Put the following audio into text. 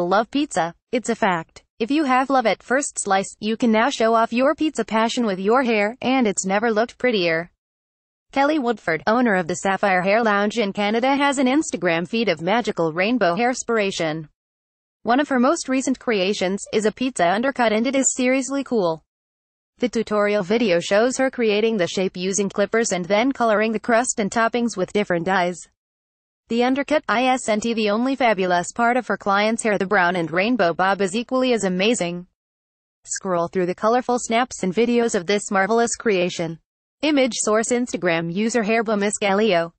people love pizza. It's a fact. If you have love at first slice, you can now show off your pizza passion with your hair, and it's never looked prettier. Kelly Woodford, owner of the Sapphire Hair Lounge in Canada has an Instagram feed of magical rainbow hairspiration. One of her most recent creations is a pizza undercut and it is seriously cool. The tutorial video shows her creating the shape using clippers and then coloring the crust and toppings with different dyes. The undercut, ISNT The only fabulous part of her client's hair the brown and rainbow bob is equally as amazing. Scroll through the colorful snaps and videos of this marvelous creation. Image source Instagram user Hairba Miscalio.